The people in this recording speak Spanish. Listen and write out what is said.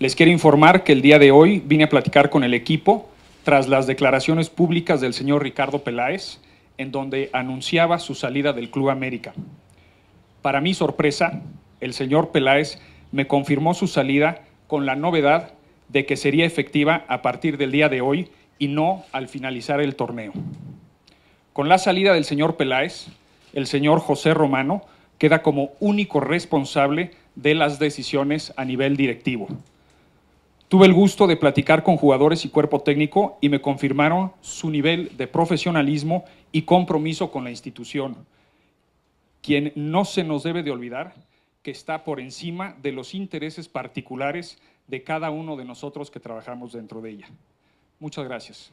Les quiero informar que el día de hoy vine a platicar con el equipo tras las declaraciones públicas del señor Ricardo Peláez, en donde anunciaba su salida del Club América. Para mi sorpresa, el señor Peláez me confirmó su salida con la novedad de que sería efectiva a partir del día de hoy y no al finalizar el torneo. Con la salida del señor Peláez, el señor José Romano queda como único responsable de las decisiones a nivel directivo. Tuve el gusto de platicar con jugadores y cuerpo técnico y me confirmaron su nivel de profesionalismo y compromiso con la institución, quien no se nos debe de olvidar que está por encima de los intereses particulares de cada uno de nosotros que trabajamos dentro de ella. Muchas gracias.